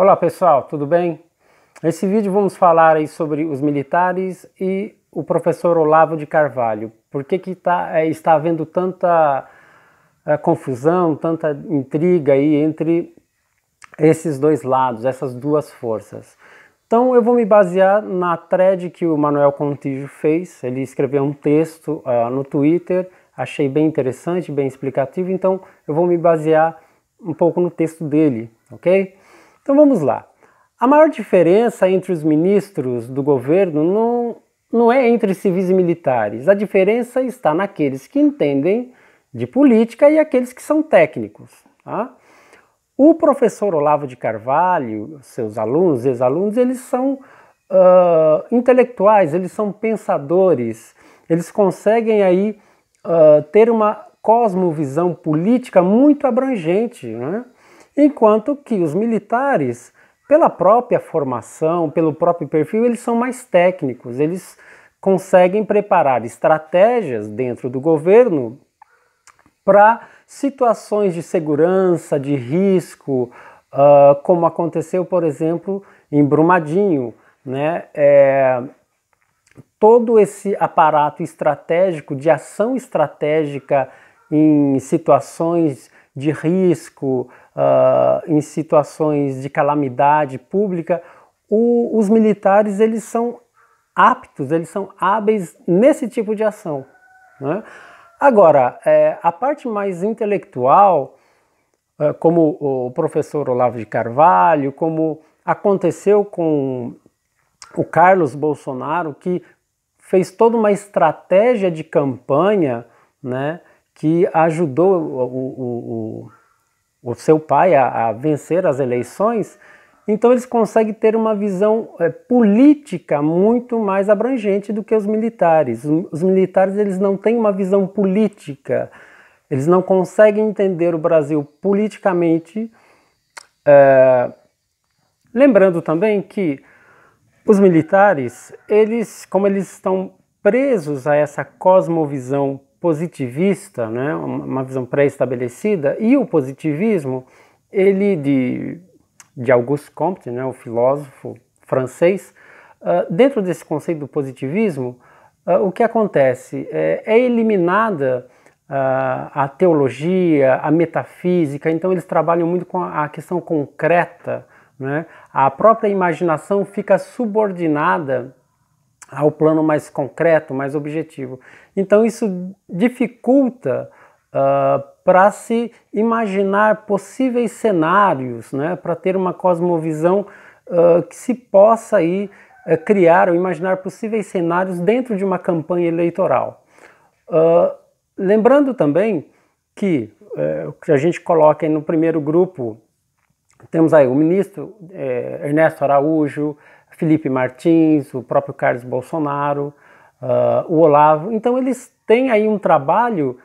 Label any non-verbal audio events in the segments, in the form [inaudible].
Olá pessoal, tudo bem? Nesse vídeo vamos falar aí sobre os militares e o professor Olavo de Carvalho. Por que, que tá, é, está havendo tanta é, confusão, tanta intriga aí entre esses dois lados, essas duas forças? Então eu vou me basear na thread que o Manuel Contígio fez, ele escreveu um texto uh, no Twitter, achei bem interessante, bem explicativo, então eu vou me basear um pouco no texto dele, ok? Então vamos lá. A maior diferença entre os ministros do governo não, não é entre civis e militares. A diferença está naqueles que entendem de política e aqueles que são técnicos. Tá? O professor Olavo de Carvalho, seus alunos, ex-alunos, eles são uh, intelectuais, eles são pensadores, eles conseguem aí uh, ter uma cosmovisão política muito abrangente, né? enquanto que os militares, pela própria formação, pelo próprio perfil, eles são mais técnicos, eles conseguem preparar estratégias dentro do governo para situações de segurança, de risco, uh, como aconteceu, por exemplo, em Brumadinho, né? É, todo esse aparato estratégico de ação estratégica em situações de risco, uh, em situações de calamidade pública, o, os militares eles são aptos, eles são hábeis nesse tipo de ação. Né? Agora, é, a parte mais intelectual, é, como o professor Olavo de Carvalho, como aconteceu com o Carlos Bolsonaro, que fez toda uma estratégia de campanha, né? que ajudou o, o, o, o seu pai a, a, vencer as eleições, então eles conseguem ter uma visão é, política muito mais abrangente do que os militares. Os militares eles não têm uma visão política, eles não conseguem entender o Brasil politicamente. É, lembrando também que os militares, eles, como eles estão presos a essa cosmovisão positivista, né, uma visão pré-estabelecida, e o positivismo, ele de, de Auguste Comte, né, o filósofo francês, uh, dentro desse conceito do positivismo, uh, o que acontece? É, é eliminada uh, a teologia, a metafísica, então eles trabalham muito com a questão concreta, né? a própria imaginação fica subordinada ao ah, plano mais concreto, mais objetivo. Então isso dificulta uh, ah, para se imaginar possíveis cenários, né, para ter uma cosmovisão uh, que se possa aí uh, criar ou imaginar possíveis cenários dentro de uma campanha eleitoral. lembrando também eh, que a gente coloca aí no primeiro grupo temos aí o ministro eh, Ernesto Araújo, Felipe Martins, o próprio Carlos Bolsonaro, uh, o Olavo. Então eles têm aí um trabalho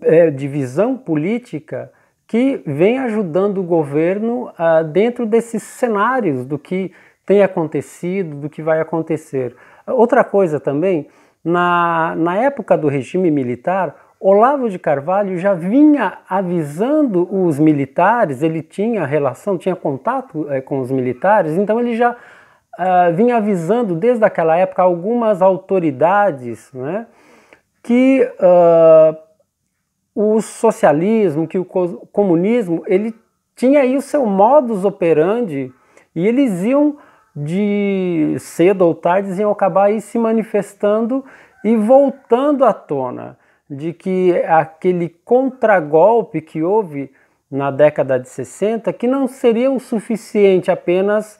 é, de visão política que vem ajudando o governo uh, dentro desses cenários do que tem acontecido, do que vai acontecer. Outra coisa também, na, na época do regime militar, Olavo de Carvalho já vinha avisando os militares, ele tinha relação, tinha contato é, com os militares, então ele já uh, vinha avisando desde aquela época algumas autoridades né, que uh, o socialismo, que o comunismo, ele tinha aí o seu modus operandi e eles iam de cedo ou tarde iam acabar aí se manifestando e voltando à tona de que aquele contragolpe que houve na década de 60 que não seria o suficiente apenas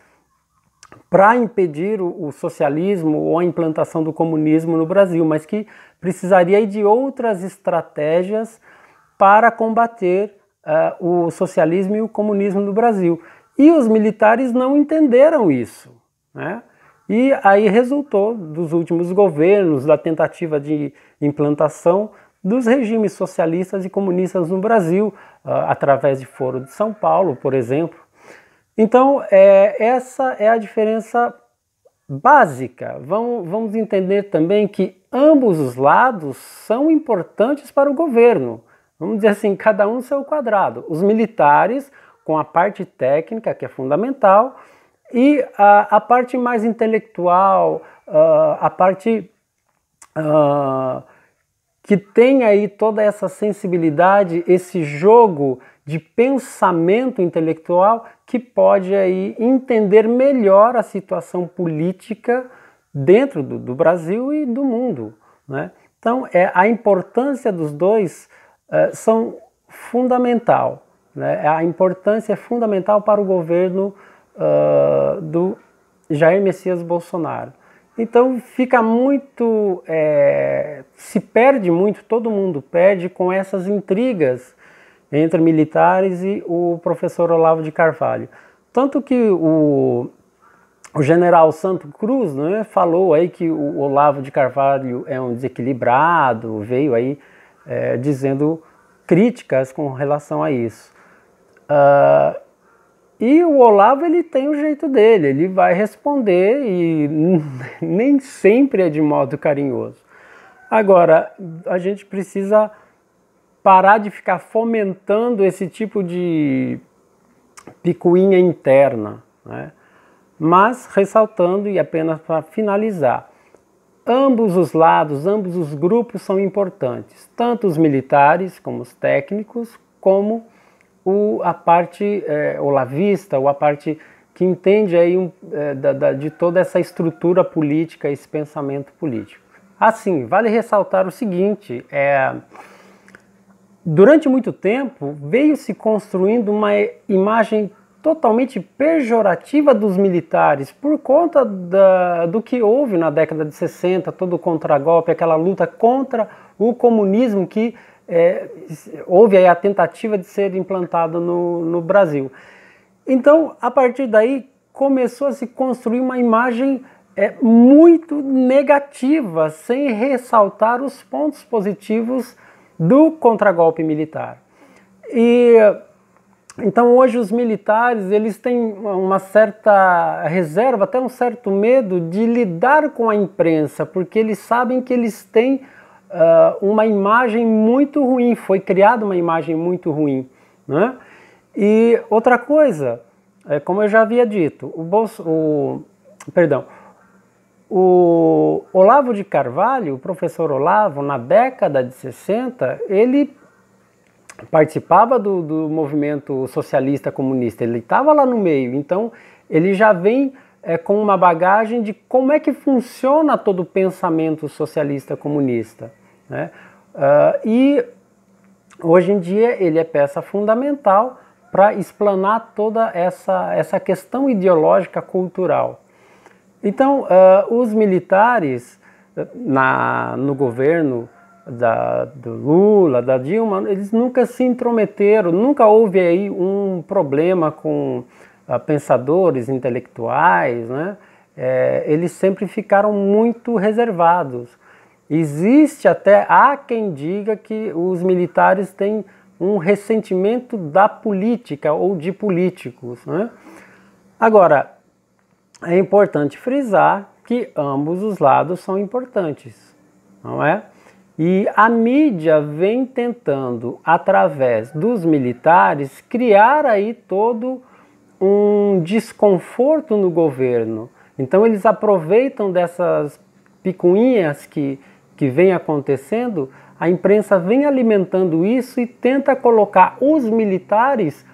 para impedir o, o, socialismo ou a implantação do comunismo no Brasil, mas que precisaria de outras estratégias para combater uh, o socialismo e o comunismo no Brasil. E os militares não entenderam isso. Né? E aí resultou dos últimos governos, da tentativa de implantação dos regimes socialistas e comunistas no Brasil, uh, através de Foro de São Paulo, por exemplo, então, é, essa é a diferença básica. Vamos, vamos entender também que ambos os lados são importantes para o governo. Vamos dizer assim, cada um seu quadrado. Os militares, com a parte técnica, que é fundamental, e a, a parte mais intelectual, uh, a parte uh, que tem aí toda essa sensibilidade, esse jogo de pensamento intelectual que pode aí entender melhor a situação política dentro do, do Brasil e do mundo. Né? Então, é, a importância dos dois é, são fundamental. Né? A importância é fundamental para o governo uh, do Jair Messias Bolsonaro. Então fica muito, é, se perde muito, todo mundo perde com essas intrigas entre militares e o professor Olavo de Carvalho. Tanto que o, o general Santo Cruz né, falou aí que o Olavo de Carvalho é um desequilibrado, veio aí é, dizendo críticas com relação a isso. Uh, e o Olavo ele tem o jeito dele, ele vai responder e [laughs] nem sempre é de modo carinhoso. Agora, a gente precisa parar de ficar fomentando esse tipo de picuinha interna. Né? Mas, ressaltando e apenas para finalizar, ambos os lados, ambos os grupos são importantes, tanto os militares como os técnicos, como o, a parte é, eh, olavista, ou a parte que entende aí um, é, da, da, de toda essa estrutura política, esse pensamento político. Assim, vale ressaltar o seguinte: é, Durante muito tempo, veio se construindo uma imagem totalmente pejorativa dos militares por conta da, do que houve na década de 60, todo o contragolpe, aquela luta contra o comunismo que é, houve a tentativa de ser implantado no, no Brasil. Então, a partir daí, começou a se construir uma imagem é, muito negativa, sem ressaltar os pontos positivos do contragolpe militar. E então hoje os militares eles têm uma certa reserva, até um certo medo de lidar com a imprensa, porque eles sabem que eles têm uh, uma imagem muito ruim, foi criada uma imagem muito ruim. Né? E outra coisa, é, como eu já havia dito, o, Bolso, o perdão, o o Olavo de Carvalho, o professor Olavo, na década de 60, ele participava do, do movimento socialista comunista, ele estava lá no meio, então ele já vem é, com uma bagagem de como é que funciona todo o pensamento socialista comunista. Né? Uh, e hoje em dia ele é peça fundamental para explanar toda essa, essa questão ideológica cultural. Então, uh, os militares eh, na, no governo da, do Lula, da Dilma, eles nunca se intrometeram, nunca houve aí um problema com uh, pensadores intelectuais, né? É, eles sempre ficaram muito reservados. Existe até, há quem diga que os militares têm um ressentimento da política ou de políticos. Né? Agora, é importante frisar que ambos os lados são importantes, não é? E a mídia vem tentando, através dos militares, criar aí todo um desconforto no governo. Então eles aproveitam dessas picuinhas que, que vem acontecendo, a imprensa vem alimentando isso e tenta colocar os militares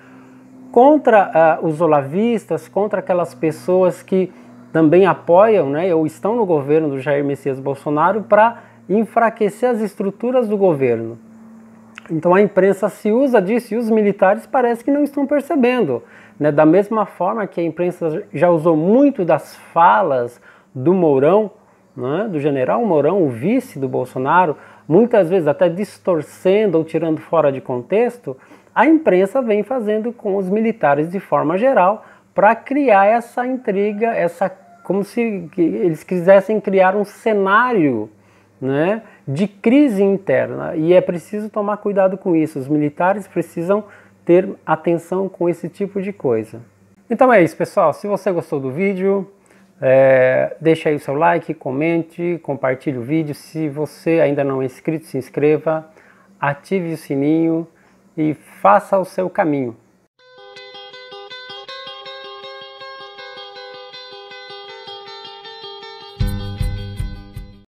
contra uh, os olavistas, contra aquelas pessoas que também apoiam né, ou estão no governo do Jair Messias Bolsonaro para enfraquecer as estruturas do governo. Então a imprensa se usa disso e os militares parece que não estão percebendo. Né? Da mesma forma que a imprensa já usou muito das falas do Mourão, né, do general Mourão, o vice do Bolsonaro, muitas vezes até distorcendo ou tirando fora de contexto, a imprensa vem fazendo com os militares de forma geral para criar essa intriga, essa como se eles quisessem criar um cenário né, de crise interna. E é preciso tomar cuidado com isso. Os militares precisam ter atenção com esse tipo de coisa. Então é isso, pessoal. Se você gostou do vídeo, é, aí o seu like, comente, compartilhe o vídeo. Se você ainda não é inscrito, se inscreva, ative o sininho e faça o seu caminho.